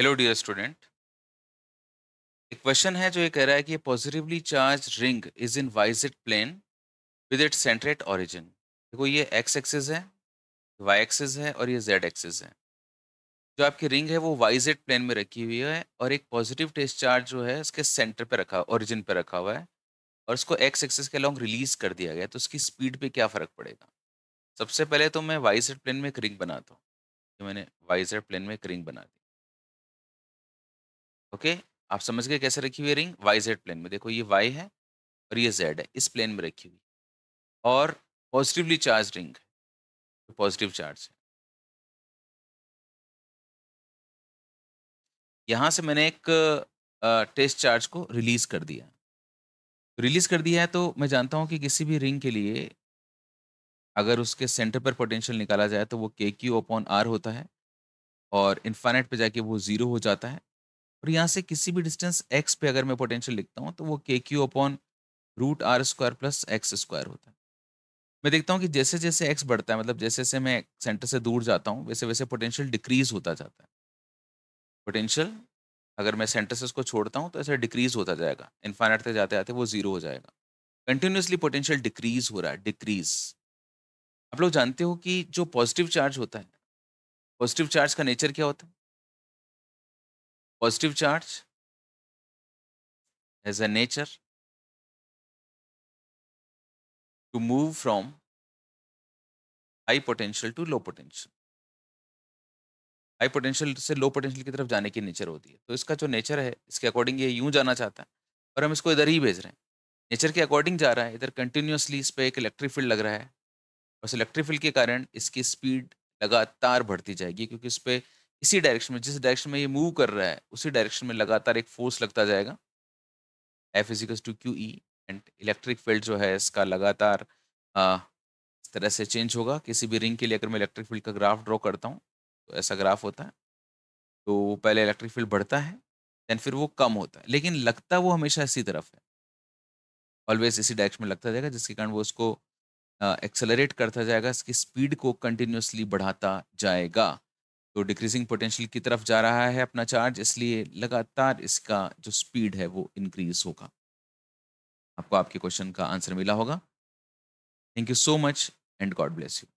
hello dear student एक question है जो ये कह रहा है कि positively charge ring is in YZ plane with it centred origin देखो ये एक्स एक्सिस है वाई एक्सिस है और ये जेड एक्सिस है जो आपकी रिंग है वो वाइजेड प्लेन में रखी हुई है और एक पॉजिटिव टेस्ट चार्ज जो है उसके सेंटर पर रखा ओरिजिन पर रखा हुआ है और उसको एक्स एक्सिस के अलॉन्ग रिलीज कर दिया गया तो उसकी स्पीड पर क्या फ़र्क पड़ेगा सबसे पहले तो मैं वाई जेड प्लेन में एक रिंग बनाता हूँ मैंने वाई जेड प्लेन में एक रिंग बना ओके आप समझ गए कैसे रखी हुई रिंग वाई जेड प्लेन में देखो ये वाई है और ये जेड है इस प्लेन में रखी हुई और पॉजिटिवली चार्ज रिंग है पॉजिटिव तो चार्ज है यहाँ से मैंने एक टेस्ट चार्ज को रिलीज़ कर दिया रिलीज़ कर दिया है तो मैं जानता हूँ कि किसी भी रिंग के लिए अगर उसके सेंटर पर पोटेंशियल निकाला जाए तो वो के क्यू अपॉन आर होता है और इन्फानेट पे जाके वो ज़ीरो हो जाता है और यहाँ से किसी भी डिस्टेंस एक्स पे अगर मैं पोटेंशियल लिखता हूँ तो वो K Q upon root R square plus X square होता है मैं देखता हूँ कि जैसे जैसे एक्स बढ़ता है मतलब जैसे जैसे मैं सेंटर से दूर जाता हूँ वैसे वैसे पोटेंशियल डिक्रीज होता जाता है पोटेंशियल अगर मैं सेंटर से उसको छोड़ता हूँ तो ऐसा डिक्रीज होता जाएगा इन्फाइनाइट से जाते जाते वो जीरो हो जाएगा कंटिन्यूसली पोटेंशियल डिक्रीज हो रहा है डिक्रीज आप लोग जानते हो कि जो पॉजिटिव चार्ज होता है पॉजिटिव चार्ज का नेचर क्या होता है positive charge has a nature to move from high potential to low potential high potential से लो पोटेंशियल की तरफ जाने की नेचर होती है तो इसका जो नेचर है इसके अकॉर्डिंग ये यूं जाना चाहता है और हम इसको इधर ही भेज रहे हैं नेचर के अकॉर्डिंग जा रहा है इधर कंटिन्यूसली इस पर एक इलेक्ट्रिक फील्ड लग रहा है और इलेक्ट्रिक फील्ड के कारण इसकी स्पीड लगातार बढ़ती जाएगी क्योंकि इस पर इसी डायरेक्शन में जिस डायरेक्शन में ये मूव कर रहा है उसी डायरेक्शन में लगातार एक फोर्स लगता जाएगा F equals to Q E and electric field जो है इसका लगातार इस तरह से चेंज होगा किसी भी रिंग के लिए अगर मैं इलेक्ट्रिक फील्ड का ग्राफ ड्रॉ करता हूँ तो ऐसा ग्राफ होता है तो पहले इलेक्ट्रिक फील्ड बढ़ता है दैन फिर वो कम होता है लेकिन लगता वो हमेशा इसी तरफ है ऑलवेज इसी डायरेक्शन में लगता जाएगा जिसके कारण वो उसको एक्सेलरेट करता जाएगा इसकी स्पीड को कंटिन्यूसली बढ़ाता जाएगा तो डिक्रीजिंग पोटेंशियल की तरफ जा रहा है अपना चार्ज इसलिए लगातार इसका जो स्पीड है वो इंक्रीज होगा आपको आपके क्वेश्चन का आंसर मिला होगा thank you so much and God bless you